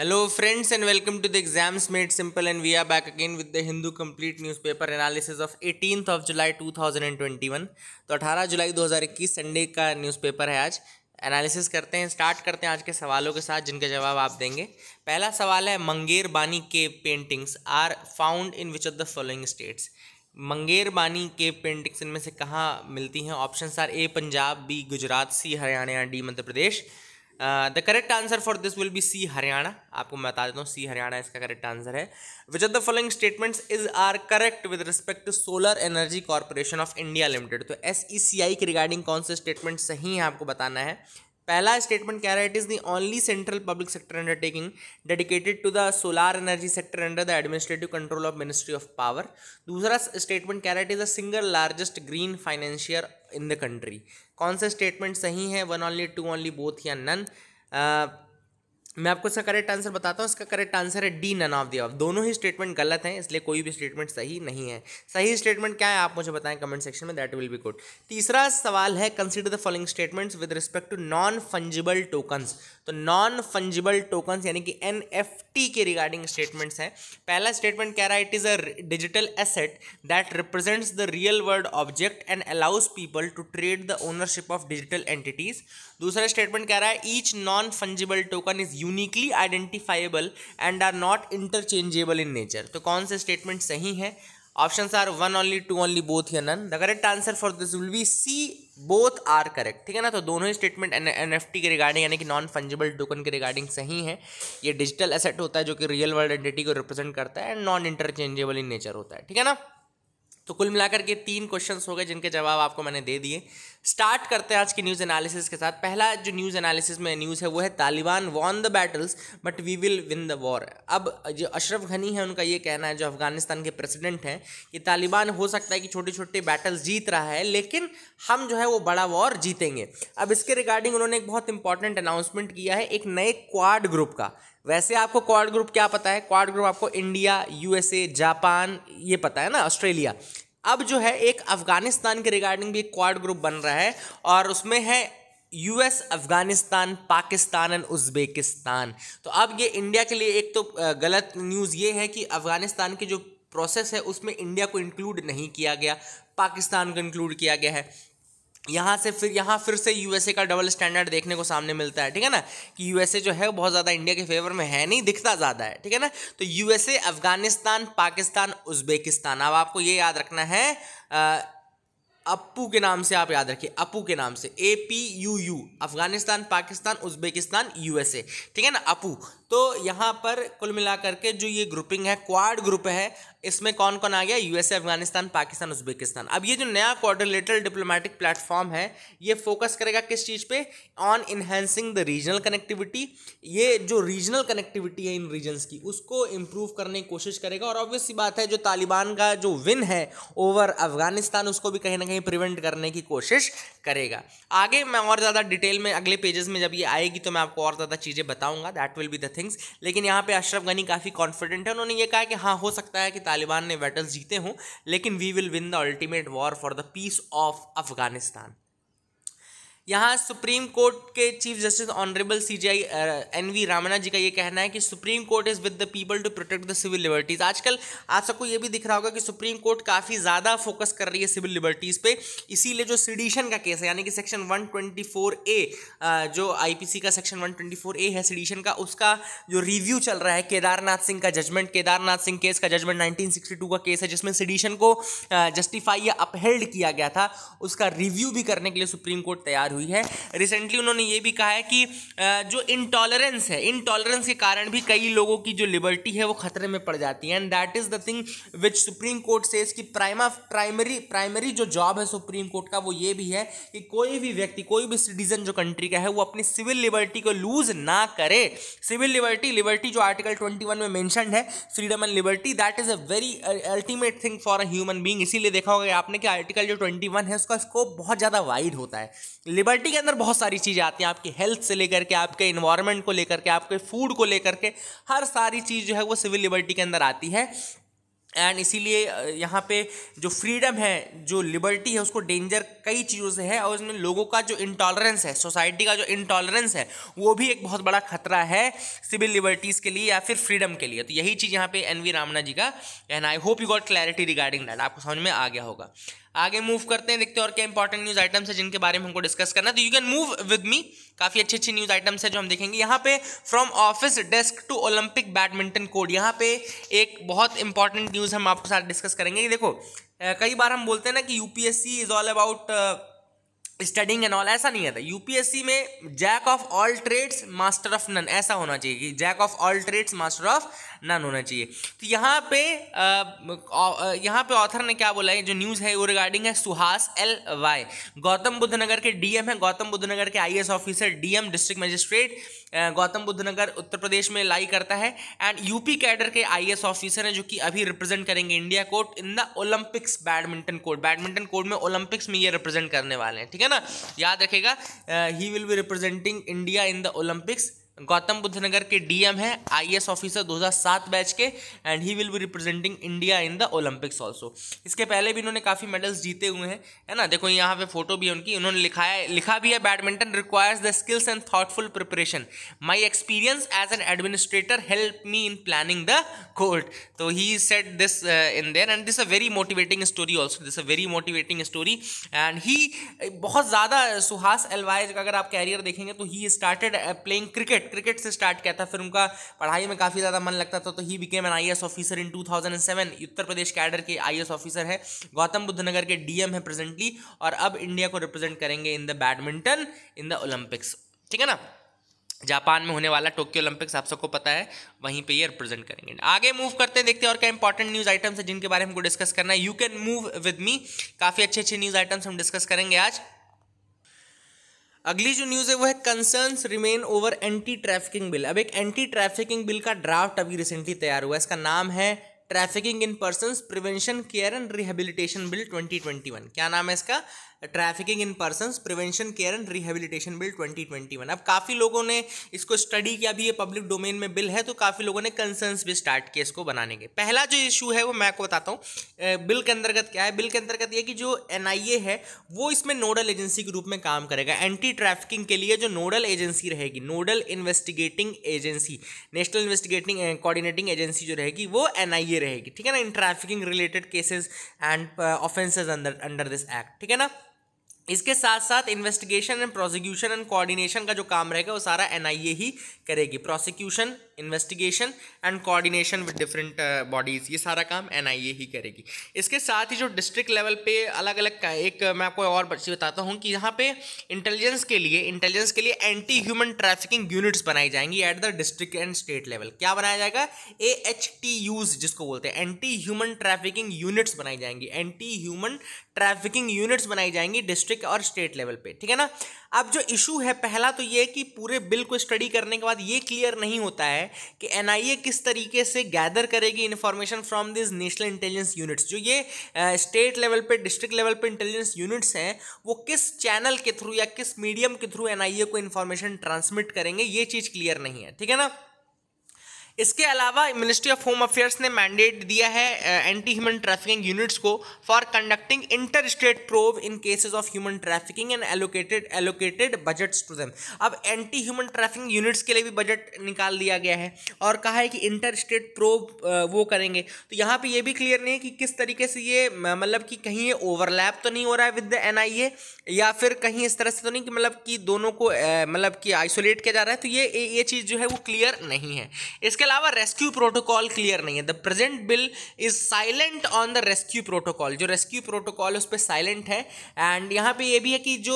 hello friends and welcome to the exams made simple and we are back again with the Hindu complete newspaper analysis of 18th of July 2021 तो 18 जुलाई 2021 Sunday का newspaper है आज analysis करते हैं start करते हैं आज के सवालों के साथ जिनके जवाब आप देंगे पहला सवाल है मंगेर बानी के paintings are found in which of the following states Mangar Bani के पेंटिंग्स इनमें से कहाँ मिलती हैं option are A Punjab B Gujarat C Haryana D Madhya Pradesh the correct answer for this will be C Haryana आपको मैं बता देता हूँ सी हरियाणा इसका करेक्ट आंसर है which of the following statements is are correct with respect to solar energy corporation of India limited तो S E C I के regarding कौन से स्टेटमेंट सही हैं आपको बताना है पहला स्टेटमेंट कह रहा है it is the only central public sector undertaking dedicated to the solar energy sector under the administrative control of ministry of power दूसरा स्टेटमेंट कह रहा है it is the single largest green financier in the country कौन सा statement सही है one only two only both या none मैं आपको इसका करेक्ट आंसर बताता हूँ इसका करेक्ट आंसर है D none of the of दोनों ही स्टेटमेंट गलत हैं इसलिए कोई भी स्टेटमेंट सही नहीं है सही स्टेटमेंट क्या है आप मुझे बताएं कमेंट सेक्शन में दैट विल बी गुड तीसरा सवाल है consider the following statements with respect to non fungible tokens तो नॉन फंजिबल टोकन यानी कि एन के रिगार्डिंग स्टेटमेंट्स हैं पहला स्टेटमेंट कह रहा है it is a digital asset that represents the real world object and allows people to trade the ownership of digital entities दूसरा स्टेटमेंट कह रहा है each non fungible token is uniquely identifiable and are not interchangeable in nature तो कौन से statement सही है options are one only two only both या none the correct answer for this will be C both are correct ठीक है ना तो दोनों ही स्टेटमेंट एन एफ टी के रिगार्डिंग यानी कि नॉन फंजिबल टोकन के रिगार्डिंग सही है ये डिजिटल एसेट होता है जो कि रियल वर्ल्ड एंटिटी को रिप्रेजेंट करता है and non interchangeable in nature होता है ठीक है ना तो कुल मिलाकर के तीन क्वेश्चन हो गए जिनके जवाब आपको मैंने दे दिए स्टार्ट करते हैं आज की न्यूज़ एनालिसिस के साथ पहला जो न्यूज़ एनालिसिस में न्यूज़ है वो है Taliban won the battles but we will win the war अब जो अशरफ घनी है उनका ये कहना है जो अफगानिस्तान के प्रेसिडेंट हैं कि तालिबान हो सकता है कि छोटे छोटे बैटल्स जीत रहा है लेकिन हम जो है वो बड़ा वॉर जीतेंगे अब इसके रिगार्डिंग उन्होंने एक बहुत इंपॉर्टेंट अनाउंसमेंट किया है एक नए क्वाड ग्रुप का वैसे आपको क्वाड ग्रुप क्या पता है क्वाड ग्रुप आपको इंडिया यूएसए जापान ये पता है ना ऑस्ट्रेलिया अब जो है एक अफगानिस्तान के रिगार्डिंग भी एक क्वाड ग्रुप बन रहा है और उसमें है यूएस अफगानिस्तान पाकिस्तान एंड उज्बेकिस्तान तो अब ये इंडिया के लिए एक तो गलत न्यूज़ ये है कि अफगानिस्तान की जो प्रोसेस है उसमें इंडिया को इंक्लूड नहीं किया गया पाकिस्तान को इंक्लूड किया गया है यहाँ से फिर यहाँ फिर से यूएसए का डबल स्टैंडर्ड देखने को सामने मिलता है ठीक है ना कि यूएसए जो है बहुत ज़्यादा इंडिया के फेवर में है नहीं दिखता ज़्यादा है ठीक है ना तो यूएसए अफगानिस्तान पाकिस्तान उज्बेकिस्तान अब आपको ये याद रखना है अपू के नाम से आप याद रखिए अपू के नाम से A P U U Afghanistan Pakistan Uzbekistan USA ठीक है ना अपू तो यहाँ पर कुल मिलाकर के जो ये ग्रुपिंग है क्वाड ग्रुप है इसमें कौन कौन आ गया यूएसए अफगानिस्तान पाकिस्तान उज्बेकिस्तान अब ये जो नया कोऑर्डिनेटर डिप्लोमेटिक प्लेटफॉर्म है ये फोकस करेगा किस चीज़ पे on enhancing the regional connectivity ये जो रीजनल कनेक्टिविटी है इन रीजन्स की उसको इम्प्रूव करने की कोशिश करेगा और ऑब्वियस सी बात है जो तालिबान का जो विन है ओवर अफगानिस्तान उसको भी कहीं ना कहीं प्रिवेंट करने की कोशिश करेगा आगे मैं और ज़्यादा डिटेल में अगले पेजेस में जब ये आएगी तो मैं आपको और ज़्यादा चीज़ें बताऊँगा that will be the thing things लेकिन यहाँ पे अशरफ गनी काफ़ी कॉन्फिडेंट है उन्होंने ये कहा कि हाँ हो सकता है कि तालिबान ने बैटल्स जीते हों लेकिन we will win the ultimate war for the peace of Afghanistan यहाँ सुप्रीम कोर्ट के chief justice honourable C J I N V Ramana ji का ये कहना है कि supreme court is with the people to protect the civil liberties आजकल आप सबको ये भी दिख रहा होगा कि सुप्रीम कोर्ट काफ़ी ज़्यादा फोकस कर रही है सिविल लिबर्टीज़ पे इसीलिए जो सिडिशन का केस है यानी कि सेक्शन फोर ए जो सी का सेक्शन फोर ए है सिडिशन का उसका जो रिव्यू चल रहा है केदारनाथ सिंह का जजमेंट केदारनाथ सिंह केस का जजमेंट टू का केस है जिसमें सिडिशन को जस्टिफाई या अपहेल्ड किया गया था उसका रिव्यू भी करने के लिए सुप्रीम कोर्ट तैयार हुई है रिसेंटली उन्होंने ये भी कहा है कि जो इनटॉलरेंस है इनटॉलरेंस के कारण भी कई लोगों की जो लिबर्टी है वो खतरे में पड़ जाती है and that is the thing which supreme court से इसकी प्राइमा प्राइमरी प्राइमरी जो जॉब है सुप्रीम कोर्ट का वो ये भी है कि कोई भी व्यक्ति कोई भी सिटीजन जो कंट्री का है वो अपनी सिविल लिबर्टी को लूज ना करे सिविल लिबर्टी लिबर्टी जो आर्टिकल ट्वेंटी में मैंशन है freedom and liberty that is a very ultimate thing for a human being इसीलिए देखा होगा आपने कि आर्टिकल जो ट्वेंटी है उसका स्कोप बहुत ज़्यादा वाइड होता है लिबर्टी के अंदर बहुत सारी चीज़ें आती हैं आपकी हेल्थ से लेकर के आपके इन्वायरमेंट को लेकर के आपके फूड को लेकर के हर सारी चीज़ जो है वो सिविल लिबर्टी के अंदर आती है एंड इसीलिए यहाँ पे जो फ्रीडम है जो लिबर्टी है उसको डेंजर कई चीज़ों से है और उसमें लोगों का जो इंटॉलरेंस है सोसाइटी का जो इंटॉलरेंस है वो भी एक बहुत बड़ा खतरा है सिविल लिबर्टीज़ के लिए या फिर फ्रीडम के लिए तो यही चीज़ यहाँ पे एन वी रामना जी का and I hope you got clarity regarding that आपको समझ में आ गया होगा आगे मूव करते हैं देखते हैं और क्या इंपॉर्टेंट न्यूज़ आइटम्स है जिनके बारे में हमको डिस्कस करना है तो you can move with me काफ़ी अच्छी अच्छी न्यूज़ आइटम्स है जो हम देखेंगे यहाँ पे from office desk to Olympic badminton code यहाँ पे एक बहुत इंपॉर्टेंट न्यूज़ हम आपके साथ डिस्कस करेंगे देखो कई बार हम बोलते हैं ना कि UPSC is all about studying and all ऐसा नहीं आता यूपीएससी में jack of all trades master of none ऐसा होना चाहिए कि jack of all trades master of none होना चाहिए तो यहाँ पे यहाँ पे ऑथर ने क्या बोला है जो न्यूज़ है वो रिगार्डिंग है सुहास एल वाई गौतम बुद्ध नगर के डीएम है गौतम बुद्ध नगर के IAS officer DM district magistrate Gautam Buddh Nagar Uttar Pradesh में लाई करता है एंड यूपी कैडर के आई ऑफिसर हैं जो कि अभी रिप्रेजेंट करेंगे India court in the Olympics badminton court badminton court में ओलंपिक्स में ये रिप्रेजेंट करने वाले हैं ठीक है ना याद रखेगा he will be representing India in the Olympics Gautam Buddh Nagar के डीएम है आईएएस ऑफिसर 2007 बैच के and he will be representing India in the Olympics also इसके पहले भी इन्होंने काफ़ी मेडल्स जीते हुए हैं है ना देखो यहाँ पे फोटो भी है उनकी उन्होंने लिखा है लिखा भी है badminton requires the skills and thoughtful preparation my experience as an administrator help me in planning the court तो he set this in there and this a very motivating story also this a very motivating story and he बहुत ज़्यादा Suhas alloys का अगर आप career देखेंगे तो he started playing cricket cricket cricket से start किया था फिर उनका पढ़ाई में काफ़ी ज़्यादा मन लगता था तो he became an I officer into Uttar Pradesh cadre के आई ऑफिसर है गौतम बुद्ध नगर के डीएम है प्रेजेंटली और अब इंडिया को रिप्रेजेंट करेंगे in the badminton in the Olympics ठीक है ना जापान में होने वाला टोक्यो ओलंपिक्स आप सबको पता है वहीं पे ये रिप्रेजेंट करेंगे आगे मूव करते हैं देखते हैं और क्या इंपॉर्टेंट न्यूज़ आइटम्स है जिनके बारे में हमको डिस्कस करना है you can move with me काफ़ी अच्छे अच्छे न्यूज़ आइटम्स हम डिस्कस करेंगे आज अगली जो न्यूज़ है वो है concerns remain over anti trafficking bill अब एक एंटी ट्रैफिकिंग बिल का ड्राफ्ट अभी रिसेंटली तैयार हुआ है इसका नाम है trafficking in person prevention care and rehabilitation bill 2021 क्या नाम है इसका trafficking in person prevention care and rehabilitation bill 2021 अब काफ़ी लोगों ने इसको स्टडी किया भी ये पब्लिक डोमेन में बिल है तो काफ़ी लोगों ने कंसर्न्स भी स्टार्ट किए इसको बनाने के पहला जो इशू है वो मैं आपको बताता हूँ बिल के अंतर्गत क्या है बिल के अंतर्गत ये कि जो एन है वो इसमें नोडल एजेंसी के रूप में काम करेगा एंटी ट्रैफिकिंग के लिए जो नोडल एजेंसी रहेगी nodal investigating agency national investigating coordinating agency जो रहेगी वो एन ये रहेगी ठीक है ना in trafficking related cases and offences under under this act ठीक है ना इसके साथ साथ investigation and prosecution and coordination का जो काम रहेगा वो सारा एनआईए ही करेगी prosecution investigation and coordination with different bodies ये सारा काम एन ही करेगी इसके साथ ही जो डिस्ट्रिक्ट लेवल पे अलग अलग का एक uh, मैं आपको और बच्चे बताता हूँ कि यहाँ पे इंटेलिजेंस के लिए इंटेलिजेंस के लिए एंटी ह्यूमन ट्रैफिकिंग यूनिट्स बनाई जाएंगी at the district and state level क्या बनाया जाएगा ए एच टी यूज जिसको बोलते हैं एंटी ह्यूमन ट्रैफिकिंग यूनिट्स बनाई जाएंगी एंटी ह्यूमन ट्रैफिकिंग यूनिट्स बनाई जाएंगी डिस्ट्रिक्ट और स्टेट लेवल पे ठीक है ना अब जो इशू है पहला तो ये कि पूरे बिल को स्टडी करने के बाद ये क्लियर नहीं होता है है कि एनआईए किस तरीके से गैदर करेगी information from this national intelligence units जो ये स्टेट लेवल पे डिस्ट्रिक्ट लेवल पे इंटेलिजेंस यूनिट्स हैं वो किस चैनल के थ्रू या किस मीडियम के थ्रू एनआईए को इन्फॉर्मेशन ट्रांसमिट करेंगे ये चीज़ क्लियर नहीं है ठीक है ना इसके अलावा मिनिस्ट्री ऑफ होम अफेयर्स ने मैंडेट दिया है एंटी ह्यूमन ट्रैफिकिंग यूनिट्स को for conducting inter state probe in cases of human trafficking and allocated allocated budgets to them अब एंटी ह्यूमन ट्रैफिकिंग यूनिट्स के लिए भी बजट निकाल दिया गया है और कहा है कि इंटर स्टेट प्रोव वो करेंगे तो यहाँ पर यह भी क्लियर नहीं है कि किस तरीके से ये मतलब कि कहीं ये ओवरलैप तो नहीं हो रहा है विद द एन या फिर कहीं इस तरह से तो नहीं कि मतलब कि दोनों को मतलब कि आइसोलेट किया जा रहा है तो ये ये चीज़ जो है वो क्लियर नहीं है इसके इसके अलावा रेस्क्यू प्रोटोकॉल क्लियर नहीं है the present bill is silent on the rescue protocol जो रेस्क्यू प्रोटोकॉल उस पर साइलेंट है एंड यहाँ पे ये भी है कि जो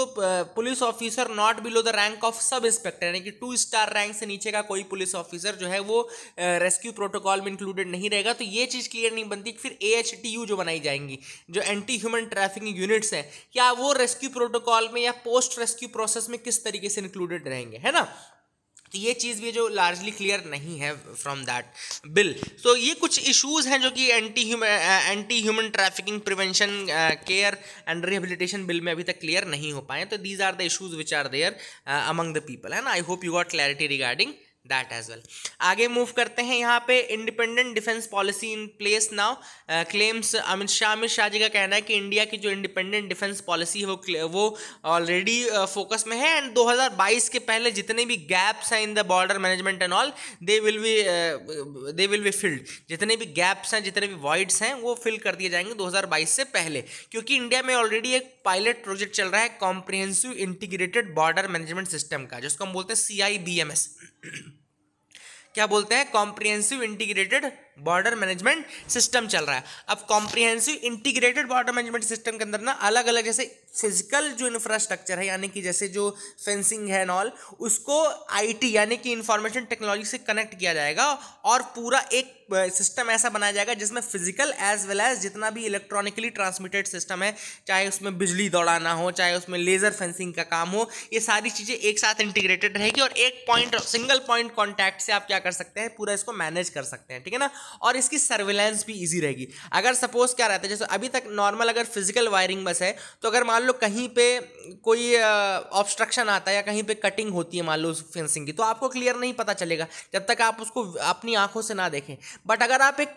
police officer not below the rank of sub inspector यानी कि टू स्टार रैंक से नीचे का कोई पुलिस ऑफिसर जो है वो रेस्क्यू प्रोटोकॉल में इंक्लूडेड नहीं रहेगा तो ये चीज़ क्लियर नहीं बनती फिर ए जो बनाई जाएंगी जो एंटी ह्यूमन ट्रैफिकिंग यूनिट्स हैं क्या वो रेस्क्यू प्रोटोकॉल में या पोस्ट रेस्क्यू प्रोसेस में किस तरीके से इंक्लूडेड रहेंगे है ना तो ये चीज़ भी जो लार्जली क्लियर नहीं है फ्रॉम दैट बिल सो ये कुछ इश्यूज हैं जो कि anti human anti human trafficking prevention care and rehabilitation bill में अभी तक क्लियर नहीं हो पाए तो these are the issues which are there among the people है ना I hope you got clarity regarding that as well आगे मूव करते हैं यहाँ पे independent defence policy in place now claims Amit Shah Amit Shah ji का कहना है कि इंडिया की जो इंडिपेंडेंट डिफेंस पॉलिसी है वो वो ऑलरेडी फोकस में है एंड 2022 के पहले जितने भी गैप्स हैं in the border management and all they will be they will be filled जितने भी गैप्स हैं जितने भी वॉइड्स हैं वो फिल कर दिए जाएंगे 2022 से पहले क्योंकि इंडिया में ऑलरेडी एक पायलट प्रोजेक्ट चल रहा है comprehensive integrated border management system का जिसको हम बोलते हैं C I B M S क्या बोलते हैं comprehensive integrated border management system चल रहा है अब comprehensive integrated border management system के अंदर ना अलग अलग जैसे फिजिकल जो इंफ्रास्ट्रक्चर है यानी कि जैसे जो फेंसिंग है नॉल उसको आईटी यानी कि इंफॉर्मेशन टेक्नोलॉजी से कनेक्ट किया जाएगा और पूरा एक सिस्टम ऐसा बनाया जाएगा जिसमें फिजिकल एज वेल एज जितना भी इलेक्ट्रॉनिकली ट्रांसमिटेड सिस्टम है चाहे उसमें बिजली दौड़ाना हो चाहे उसमें लेज़र फेंसिंग का काम हो ये सारी चीज़ें एक साथ इंटीग्रेटेड रहेगी और एक पॉइंट सिंगल पॉइंट कॉन्टैक्ट से आप क्या कर सकते हैं पूरा इसको मैनेज कर सकते हैं ठीक है ना और इसकी सर्विलेंस भी ईजी रहेगी अगर सपोज क्या रहता है जैसे अभी तक नॉर्मल अगर फिजिकल वायरिंग बस है तो अगर मान लो कहीं पर कोई ऑब्स्ट्रक्शन आता है या कहीं पर कटिंग होती है मान लो फेंसिंग की तो आपको क्लियर नहीं पता चलेगा जब तक आप उसको अपनी आंखों से ना देखें बट अगर आप एक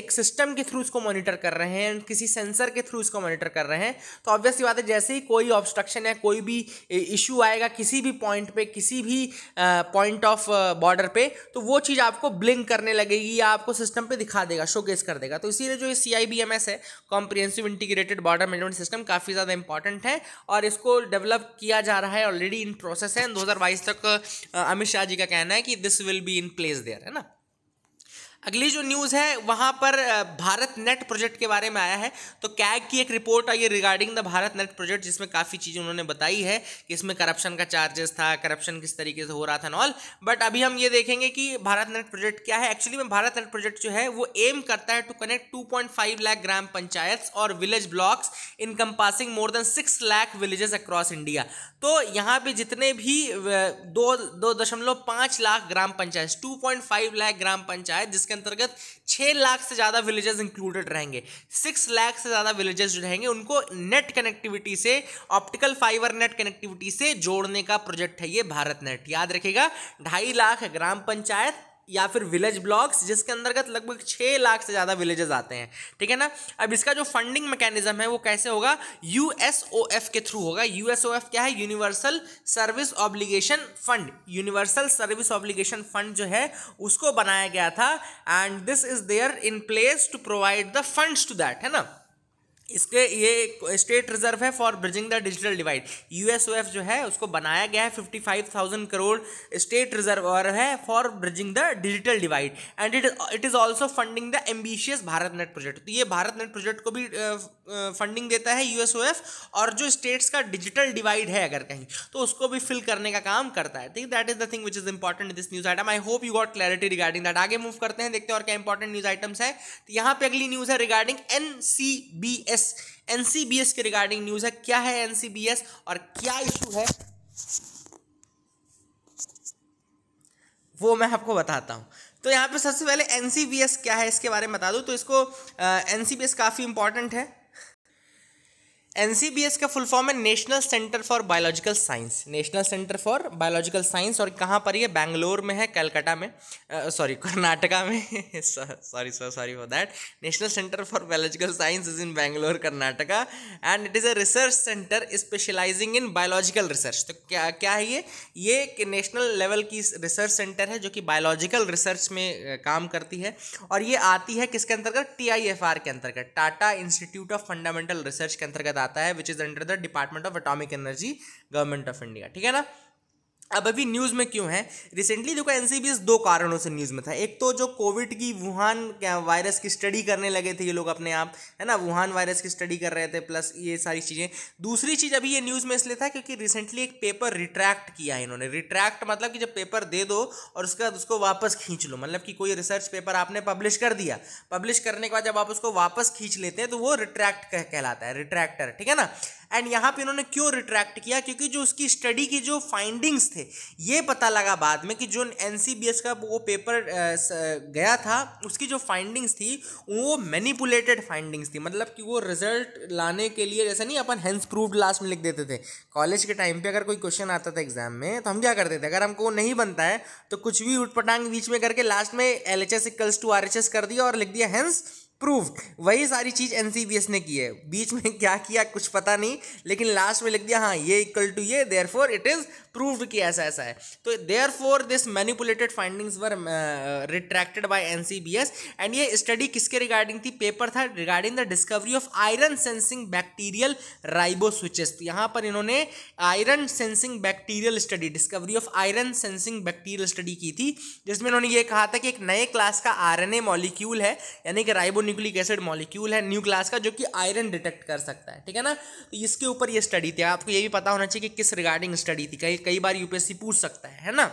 एक सिस्टम के थ्रू इसको मॉनिटर कर रहे हैं किसी सेंसर के थ्रू इसको मॉनिटर कर रहे हैं तो ऑब्वियसली बात है जैसे ही कोई ऑब्स्ट्रक्शन या कोई भी इशू आएगा किसी भी पॉइंट पे किसी भी पॉइंट ऑफ बॉर्डर पे तो वो चीज़ आपको ब्लिंक करने लगेगी या आपको आपको सिस्टम पे दिखा देगा शोकेस कर देगा तो इसीलिए जो ये सी है comprehensive integrated border management system काफ़ी ज़्यादा इंपॉर्टेंट है और इसको डेवलप किया जा रहा है ऑलरेडी इन प्रोसेस है दो तक अमित शाह जी का कहना है कि this will be in place there है ना अगली जो न्यूज़ है वहाँ पर भारत नेट प्रोजेक्ट के बारे में आया है तो कैग की एक रिपोर्ट आई है regarding the Bharat net project जिसमें काफ़ी चीज़ें उन्होंने बताई है कि इसमें करप्शन का चार्जेस था करप्शन किस तरीके से हो रहा था नॉल ऑल बट अभी हम ये देखेंगे कि भारत नेट प्रोजेक्ट क्या है एक्चुअली में भारत नेट प्रोजेक्ट जो है वो एम करता है टू कनेक्ट टू लाख ग्राम पंचायत और village blocks in passing more than six lakh villages across India तो यहाँ पे जितने भी दो दो दशमलव लाख ग्राम panchayat two point five lakh ग्राम पंचायत जिसके जिसके अंतर्गत छः लाख से ज़्यादा विलेजेस इंक्लूडेड रहेंगे सिक्स लाख से ज़्यादा विलेजेस जो रहेंगे उनको नेट कनेक्टिविटी से ऑप्टिकल फाइबर नेट कनेक्टिविटी से जोड़ने का प्रोजेक्ट है ये भारत नेट याद रखेगा ढाई लाख ग्राम पंचायत या फिर विलेज ब्लॉक्स जिसके अंतर्गत लगभग छः लाख से ज़्यादा विलेजेस आते हैं ठीक है ना अब इसका जो फंडिंग मैकेनिज्म है वो कैसे होगा यू के थ्रू होगा यू क्या है universal service obligation fund universal service obligation fund जो है उसको बनाया गया था and this is there in place to provide the funds to that है ना इसके ये स्टेट रिजर्व है for bridging the digital divide USOF जो है उसको बनाया गया है fifty five thousand crore state और है for bridging the digital divide and it it is also funding the ambitious Bharat net project तो ये भारत नेट प्रोजेक्ट को भी uh, फंडिंग देता है यूएसओएफ और जो स्टेट्स का डिजिटल डिवाइड है अगर कहीं तो उसको भी फिल करने का काम करता है ठीक that is the thing which is important this news item I hope you got clarity regarding that आगे मूव करते हैं देखते हैं और क्या इंपॉर्टेंट न्यूज आइटम्स है तो यहाँ पे अगली न्यूज है regarding N C B S N C B S के रिगार्डिंग न्यूज है क्या है एन सी बी एस और क्या इशू है वो मैं आपको बताता हूँ तो यहाँ पे सबसे पहले एन क्या है इसके बारे में बता दूँ तो इसको एन काफ़ी इंपॉर्टेंट है एस का फुल फॉर्म है national centre for biological science national centre for biological science और कहाँ पर ये बैंगलोर में है कलकत्ता में सॉरी कर्नाटका में sorry sir sorry for that national centre for biological science is in Bangalore Karnataka and it is a research centre specialising in biological research तो क्या क्या है ये ये एक नेशनल लेवल की रिसर्च सेंटर है जो कि बायोलॉजिकल रिसर्च में काम करती है और ये आती है किसके अंतर्गत टी के अंतर्गत Tata institute of fundamental research के अंतर्गत आता है which is under the department of atomic energy government of India ठीक है ना अब अभी न्यूज़ में क्यों है रिसेंटली देखो एन दो कारणों से न्यूज़ में था एक तो जो कोविड की वुहान क्या वायरस की स्टडी करने लगे थे ये लोग अपने आप है ना वुहान वायरस की स्टडी कर रहे थे प्लस ये सारी चीज़ें दूसरी चीज़ अभी ये न्यूज़ में इसलिए था क्योंकि रिसेंटली एक पेपर रिट्रैक्ट किया है इन्होंने रिट्रैक्ट मतलब कि जब पेपर दे दो और उसके बाद उसको वापस खींच लो मतलब कि कोई रिसर्च पेपर आपने पब्लिश कर दिया पब्लिश करने के बाद जब आप उसको वापस खींच लेते हैं तो वो रिट्रैक्ट कहलाता है रिट्रैक्टर ठीक है ना एंड यहाँ पे इन्होंने क्यों रिट्रैक्ट किया क्योंकि जो उसकी स्टडी की जो फाइंडिंग्स थे ये पता लगा बाद में कि जो एन का वो पेपर गया था उसकी जो फाइंडिंग्स थी वो मैनिपुलेटेड फाइंडिंग्स थी मतलब कि वो रिजल्ट लाने के लिए जैसे नहीं अपन हैंस प्रूव्ड लास्ट में लिख देते थे कॉलेज के टाइम पे अगर कोई क्वेश्चन आता था एग्जाम में तो हम क्या करते थे अगर हमको नहीं बनता है तो कुछ भी उठपटांग बीच में करके लास्ट में L H S equals to R H S कर दिया और लिख दिया हैंस प्रूव्ड वही सारी चीज़ एन ने की है बीच में क्या किया कुछ पता नहीं लेकिन लास्ट में लिख दिया हाँ ये इक्वल टू ये therefore it is proved कि ऐसा ऐसा है तो therefore this manipulated findings were retracted by एन एंड ये स्टडी किसके रिगार्डिंग थी पेपर था regarding the discovery of iron sensing bacterial riboswitches यहाँ पर इन्होंने iron sensing bacterial study discovery of iron sensing bacterial study की थी जिसमें इन्होंने ये कहा था कि एक नए क्लास का आर मॉलिक्यूल है यानी कि राइबो न्यूक्लिक एसिड मॉलिक्यूल है न्यू क्लास का जो कि आयरन डिटेक्ट कर सकता है ठीक है ना तो इसके ऊपर ये स्टडी थी आपको ये भी पता होना चाहिए कि किस रिगार्डिंग स्टडी थी कई कई बार यूपीएससी पूछ सकता है है ना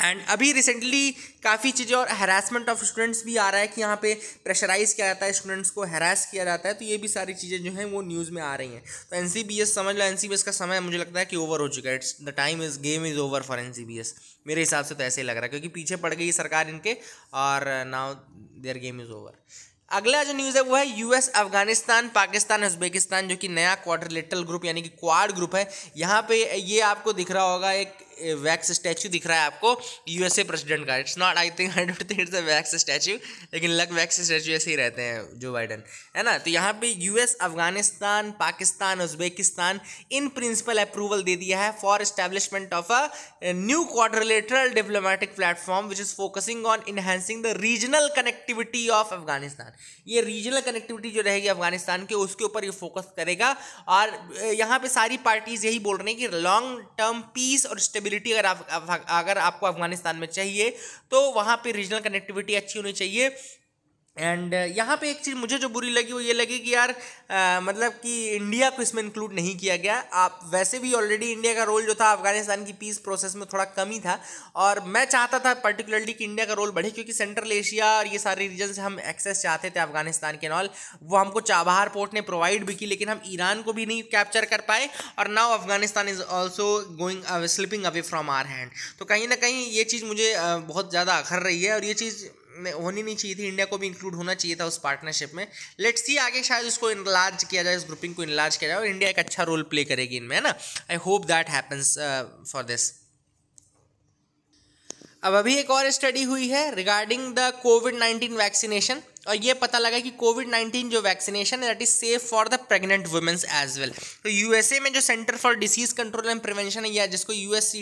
एंड अभी रिसेंटली काफ़ी चीज़ें और हरासमेंट ऑफ स्टूडेंट्स भी आ रहा है कि यहाँ पे प्रेशराइज किया जाता है स्टूडेंट्स को हरास किया जाता है तो ये भी सारी चीज़ें जो हैं वो न्यूज़ में आ रही हैं तो एन समझ लो एन का समय मुझे लगता है कि ओवर हो चुका है it's the time is game is over for एन मेरे हिसाब से तो ऐसे ही लग रहा है क्योंकि पीछे पड़ गई सरकार इनके और now their game is over अगला जो न्यूज़ है वो है यूएस अफगानिस्तान पाकिस्तान उज्बेकिस्तान जो कि नया लिटल ग्रुप यानी कि क्वाड ग्रुप है यहाँ पे ये आपको दिख रहा होगा एक वैक्स स्टैचू दिख रहा है आपको यूएसए प्रेसिडेंट का it's not I think I don't think it's a wax statue लेकिन लग वैक्स स्टैचू ऐसे ही रहते हैं जो बाइडन है ना तो यहाँ पे US Afghanistan Pakistan Uzbekistan in principle approval दे दिया है for establishment of a new quadrilateral diplomatic platform which is focusing on enhancing the regional connectivity of Afghanistan ये रीजनल कनेक्टिविटी जो रहेगी अफगानिस्तान के उसके ऊपर ये फोकस करेगा और यहाँ पे सारी पार्टीज यही बोल रहे हैं कि लॉन्ग टर्म पीस और स्टेबिलिटी अगर आप अगर आपको अफगानिस्तान में चाहिए तो वहाँ पर रीजनल कनेक्टिविटी अच्छी होनी चाहिए एंड uh, यहाँ पे एक चीज़ मुझे जो बुरी लगी वो ये लगी कि यार आ, uh, मतलब कि इंडिया को इसमें इंक्लूड नहीं किया गया आप वैसे भी ऑलरेडी इंडिया का रोल जो था अफगानिस्तान की पीस प्रोसेस में थोड़ा कमी था और मैं चाहता था पर्टिकुलरली कि इंडिया का रोल बढ़े क्योंकि सेंट्रल एशिया और ये सारे रीजन से हम एक्सेस चाहते थे अफगानिस्तान के नॉल वो हमको चाबहार पोर्ट ने प्रोवाइड भी की लेकिन हम ईरान को भी नहीं कैप्चर कर पाए और now Afghanistan is also going slipping away from our hand तो कहीं ना कहीं ये चीज़ मुझे uh, बहुत ज़्यादा अखर रही है और ये चीज़ होनी नहीं चाहिए थी इंडिया को भी इंक्लूड होना चाहिए था उस पार्टनरशिप में लेट्स सी आगे शायद उसको इनलार्ज किया जाए इस ग्रुपिंग को इनलार्ज किया जाए और इंडिया एक अच्छा रोल प्ले करेगी इनमें है ना I hope that happens for this अब अभी एक और स्टडी हुई है regarding the Covid nineteen vaccination और ये पता लगा कि कोविड नाइन्टीन जो वैक्सीनेशन है that is safe for the pregnant womens as well तो यूएसए में जो centre for disease control and prevention या जिसको यू एस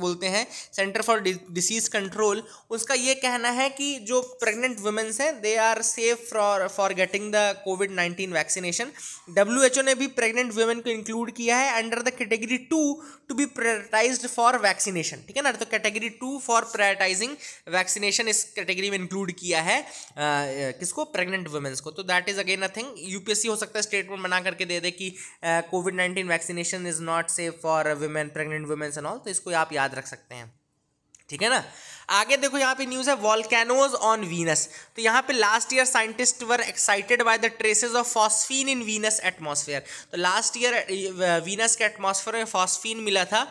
बोलते हैं सेंटर फॉर डिसीज कंट्रोल उसका ये कहना है कि जो प्रेगनेंट वुमेंस हैं they are safe for for getting the Covid nineteen vaccination W ने भी प्रेगनेंट वुमेन को इंक्लूड किया है under the category two to be prioritize for vaccination ठीक है ना तो category two for prioritizing vaccination इस कैटेगरी में इंक्लूड किया है किसको प्रेग्नेंट वुमेन्स को तो that is again a thing UPSC हो सकता है स्टेटमेंट बना करके दे दे कि Covid nineteen vaccination is not safe for women pregnant womens and all तो इसको आप याद रख सकते हैं ठीक है ना आगे देखो यहाँ पे न्यूज़ है वॉलकैनोज ऑन वीनस तो यहाँ पे last year scientist were excited by the traces of phosphine in Venus atmosphere तो लास्ट ईयर वीनस के एटमॉस्फेयर में फॉस्फीन मिला था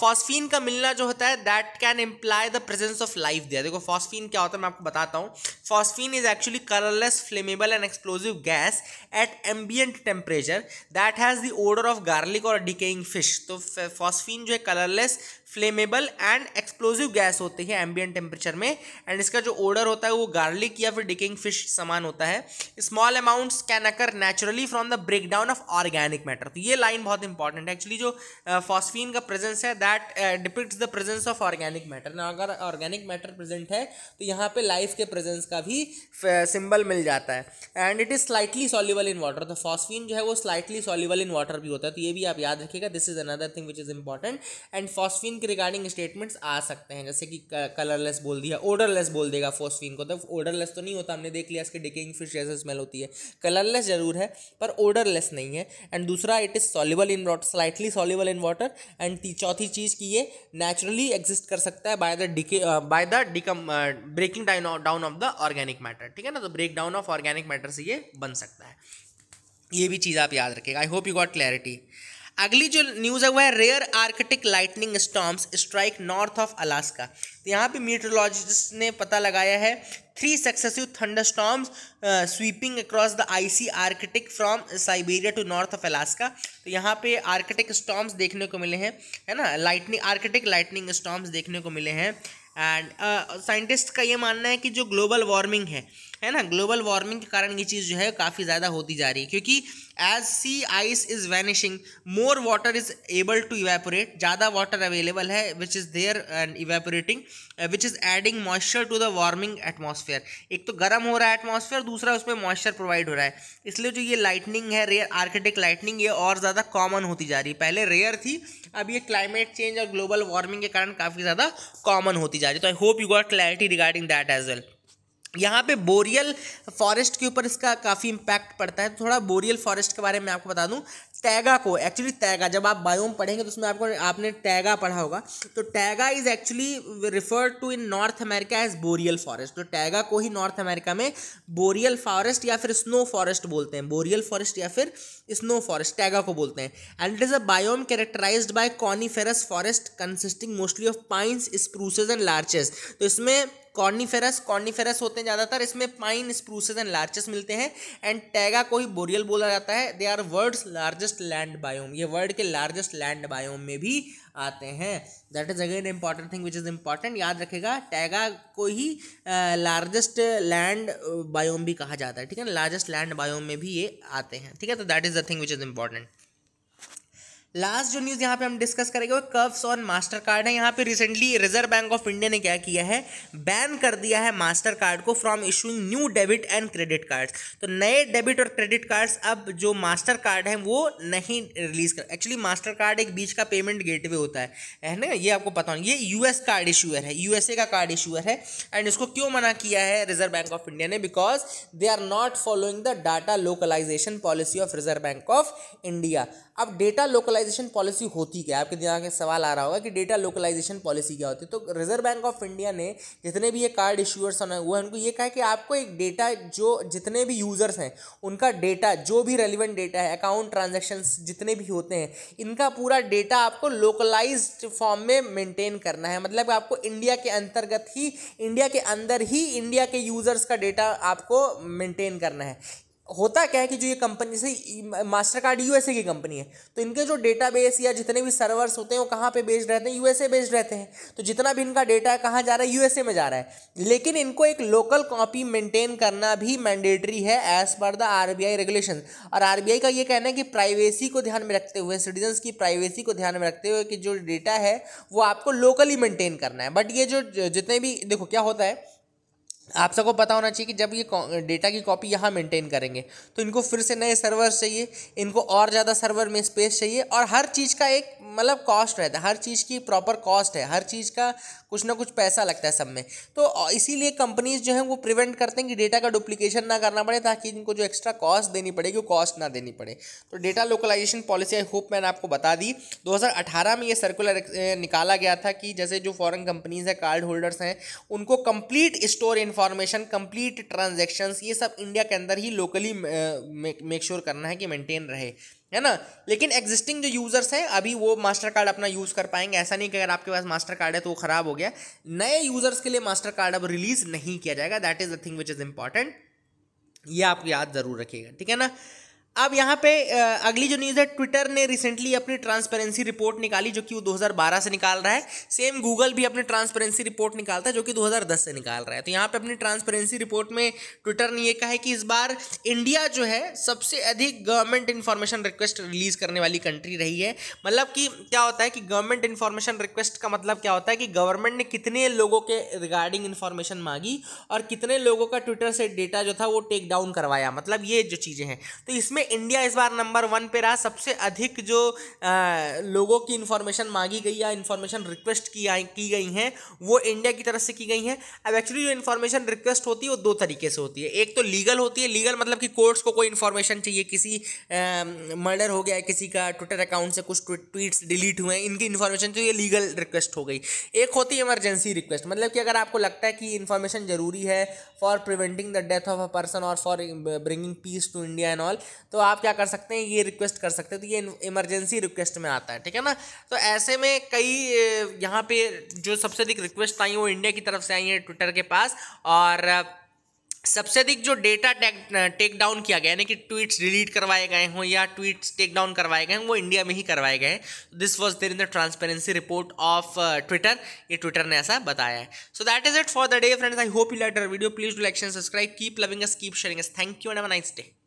फॉस्फीन uh, का मिलना जो होता है that can imply the presence of life दिया देखो फॉस्फीन क्या होता है मैं आपको बताता हूँ phosphine is actually colourless flammable and explosive gas at ambient temperature that has the odour of garlic और डिकेइंग फिश तो फॉस्फीन जो है colourless flammable and explosive gas होती है एम्बियन टेम्परेचर में एंड इसका जो ओडर होता है वो गार्लिक या फिर डिकिंग फिश समान होता है small amounts can occur naturally from the breakdown of organic matter तो ये लाइन बहुत इंपॉर्टेंट है एक्चुअली जो फॉस्फीन uh, का प्रेजेंस है that depict the presence of organic matter अगर ऑर्गेनिक मैटर प्रेजेंट है तो यहाँ पे लाइफ के प्रेजेंस का भी सिंबल uh, मिल जाता है and it is slightly soluble in water तो फॉस्फीन जो है वो स्लाइटली सॉल्यूबल इन वाटर भी होता है तो ये भी आप याद रखिएगा this is another thing which is important and phosphine के रिगार्डिंग स्टेटमेंट्स आ सकते हैं जैसे कि कलरलेस बोल दिया ओडरलेस बोल देगा फोस्फीन को तो ओडरलेस तो नहीं होता हमने देख लिया इसके डिकिंग फिश जैसे स्मेल होती है कलरलेस जरूर है पर ओडरलेस नहीं है एंड दूसरा it is soluble in water slightly soluble in water and चौथी चीज़ की ये नेचुरली एग्जिस्ट कर सकता है by the decay by the डिकम breaking down of the organic matter ठीक है ना तो break down of organic matter से ये बन सकता है ये भी चीज़ आप याद रखिएगा I hope you got clarity अगली जो न्यूज़ है वह है rare Arctic lightning storms strike north of Alaska तो यहाँ पे मीटरोलॉजिस्ट ने पता लगाया है three successive thunder storms sweeping across the icy Arctic from Siberia to north of Alaska तो यहाँ पे आर्कटिक स्टॉम्स देखने को मिले हैं है ना लाइटनिंग आर्कटिक लाइटनिंग स्टॉम्स देखने को मिले हैं एंड साइंटिस्ट uh, का ये मानना है कि जो ग्लोबल वार्मिंग है है ना ग्लोबल वार्मिंग के कारण ये चीज़ जो है काफ़ी ज़्यादा होती जा रही है क्योंकि as sea ice is vanishing more water is able to evaporate ज़्यादा वाटर अवेलेबल है which is there and evaporating which is adding moisture to the warming atmosphere एक तो गर्म हो रहा है एटमोसफेयर दूसरा उसमें मॉइस्चर प्रोवाइड हो रहा है इसलिए जो ये लाइटनिंग है रेयर आर्किटिक लाइटनिंग ये और ज़्यादा कॉमन होती जा रही है पहले रेयर थी अब ये क्लाइमेट चेंज और ग्लोबल वार्मिंग के कारण काफ़ी ज़्यादा कॉमन होती जा रही है तो I hope you got clarity regarding that as well यहाँ पे बोरियल फॉरेस्ट के ऊपर इसका काफ़ी इम्पैक्ट पड़ता है तो थोड़ा बोरियल फॉरेस्ट के बारे में आपको बता दूँ टैगा को एक्चुअली टैगा जब आप बायोम पढ़ेंगे तो उसमें आपको आपने टैगा पढ़ा होगा तो taiga is actually refer to in North America as boreal forest तो टैगा को ही नॉर्थ अमेरिका में बोरियल फॉरेस्ट या फिर स्नो फॉरेस्ट बोलते हैं बोरियल फॉरेस्ट या फिर स्नो फॉरेस्ट टैगा को बोलते हैं and it is a biome characterize by coniferous forest consisting mostly of pines spruces and larches तो इसमें कॉर्निफेरस कॉर्निफेरस होते हैं ज़्यादातर इसमें पाइन स्प्रूसेस एंड लार्चेस मिलते हैं एंड टैगा को ही बोरियल बोला जाता है they are world's largest land biome ये वर्ल्ड के लार्जेस्ट लैंड बायोम में भी आते हैं that is again important thing which is important याद रखेगा टैगा को ही लार्जेस्ट लैंड बायोम भी कहा जाता है ठीक है ना लार्जेस्ट लैंड बायोम में भी ये आते हैं ठीक है तो that is the thing which is important last जो न्यूज़ यहाँ पे हम डिस्कस करेंगे वो कर्व्स ऑन मास्टर कार्ड है यहाँ पे recently Reserve Bank of India ने क्या किया है बैन कर दिया है मास्टर कार्ड को from issuing new debit and credit cards तो नए डेबिट और क्रेडिट कार्ड्स अब जो मास्टर कार्ड है वो नहीं रिलीज कर एक्चुअली मास्टर कार्ड एक बीच का पेमेंट गेटवे होता है है ना ये आपको पता होना ये यूएस कार्ड इशूअर है यूएसए का कार्ड इशूअर है एंड इसको क्यों मना किया है रिजर्व बैंक ऑफ इंडिया ने because they are not following the data localisation policy of Reserve Bank of India अब डेटा लोकलाइज लोकलाइजेशन पॉलिसी होती क्या आपके दिमाग में सवाल आ रहा होगा कि डेटा लोकलाइजेशन पॉलिसी क्या होती है तो रिजर्व बैंक ऑफ इंडिया ने जितने भी ये कार्ड इशूअर्स हुए हैं उनको ये कहा कि आपको एक डेटा जो जितने भी यूज़र्स हैं उनका डेटा जो भी रेलिवेंट डेटा है अकाउंट ट्रांजेक्शन जितने भी होते हैं इनका पूरा डेटा आपको लोकलाइज फॉर्म में मेनटेन करना है मतलब आपको इंडिया के अंतर्गत ही इंडिया के अंदर ही इंडिया के यूज़र्स का डेटा आपको मेनटेन करना है होता क्या है कि जो ये कंपनी से मास्टर कार्ड यूएसए की कंपनी है तो इनके जो डेटाबेस या जितने भी सर्वर्स होते हैं वो कहाँ पे बेस्ड रहते हैं यूएसए बेस्ड रहते हैं तो जितना भी इनका डेटा है कहाँ जा रहा है यूएसए में जा रहा है लेकिन इनको एक लोकल कॉपी मेंटेन करना भी मैंडेटरी है as per the R regulation और आर का ये कहना है कि प्राइवेसी को ध्यान में रखते हुए सिटीजन्स की प्राइवेसी को ध्यान में रखते हुए कि जो डेटा है वो आपको लोकली मेंटेन करना है बट ये जो जितने भी देखो क्या होता है आप सबको पता होना चाहिए कि जब ये डेटा की कॉपी यहाँ मेंटेन करेंगे तो इनको फिर से नए सर्वर चाहिए इनको और ज़्यादा सर्वर में स्पेस चाहिए और हर चीज़ का एक मतलब कॉस्ट रहता है हर चीज़ की प्रॉपर कॉस्ट है हर चीज़ का कुछ ना कुछ पैसा लगता है सब में तो इसीलिए कंपनीज जो हैं वो प्रिवेंट करते हैं कि डेटा का डुप्लीकेशन ना करना पड़े ताकि इनको जो एक्स्ट्रा कॉस्ट देनी पड़ेगी वो कॉस्ट ना देनी पड़े तो data localisation policy I hope मैंने आपको बता दी 2018 में ये सर्कुलर निकाला गया था कि जैसे जो फॉरन कंपनीज हैं कार्ड होल्डर्स हैं उनको complete store information complete transactions ये सब इंडिया के अंदर ही लोकली मेक श्योर करना है कि मेंटेन रहे है ना लेकिन एग्जिस्टिंग जो यूज़र्स हैं अभी वो मास्टर कार्ड अपना यूज़ कर पाएंगे ऐसा नहीं कि अगर आपके पास मास्टर कार्ड है तो वो ख़राब हो गया नए यूज़र्स के लिए मास्टर कार्ड अब रिलीज़ नहीं किया जाएगा that is the thing which is important ये आप याद ज़रूर रखिएगा ठीक है ना अब यहाँ पे अगली जो न्यूज़ है ट्विटर ने रिसेंटली अपनी ट्रांसपेरेंसी रिपोर्ट निकाली जो कि वो 2012 से निकाल रहा है सेम गूगल भी अपनी ट्रांसपेरेंसी रिपोर्ट निकालता है जो कि 2010 से निकाल रहा है तो यहाँ पे अपनी ट्रांसपेरेंसी रिपोर्ट में ट्विटर ने ये कहा है कि इस बार इंडिया जो है सबसे अधिक गवर्नमेंट इन्फॉर्मेशन रिक्वेस्ट रिलीज़ करने वाली कंट्री रही है मतलब कि क्या होता है कि गवर्नमेंट इन्फॉर्मेशन रिक्वेस्ट का मतलब क्या होता है कि गवर्नमेंट ने कितने लोगों के रिगार्डिंग इन्फॉर्मेशन मांगी और कितने लोगों का ट्विटर से डेटा जो था वो टेक डाउन करवाया मतलब ये जो चीज़ें हैं तो इसमें इंडिया इस बार नंबर वन पे रहा सबसे अधिक जो आ, लोगों की इन्फॉर्मेशन मांगी गई या इन्फॉर्मेशन रिक्वेस्ट की की गई हैं वो इंडिया की तरफ से की गई हैं अब एक्चुअली जो इन्फॉर्मेशन रिक्वेस्ट होती है वो दो तरीके से होती है एक तो लीगल होती है लीगल मतलब कि कोर्ट्स को कोई इन्फॉर्मेशन चाहिए किसी मर्डर हो गया किसी का ट्विटर अकाउंट से कुछ ट्वीट्स डिलीट हुए हैं इनकी इन्फॉर्मेशन चाहिए लीगल रिक्वेस्ट हो गई एक होती है इमरजेंसी रिक्वेस्ट मतलब कि अगर आपको लगता है कि इन्फॉर्मेशन ज़रूरी है for preventing the death of a person और for bringing peace to India and all तो आप क्या कर सकते हैं ये रिक्वेस्ट कर सकते हैं तो ये इमरजेंसी रिक्वेस्ट में आता है ठीक है ना तो ऐसे में कई यहाँ पे जो सबसे अधिक रिक्वेस्ट आई वो इंडिया की तरफ से आई हैं ट्विटर के पास और सबसे अधिक जो डेटा टेक डाउन किया गया यानी कि ट्वीट्स डिलीट करवाए गए हों या ट्वीट्स टेक डाउन करवाए गए हों वो इंडिया में ही करवाए गए हैं this was there in the transparency report of Twitter ये ट्विटर ने ऐसा बताया है so that is it for the day friends I hope you like video please do like subscribe keep loving us keep sharing us thank you and a nice day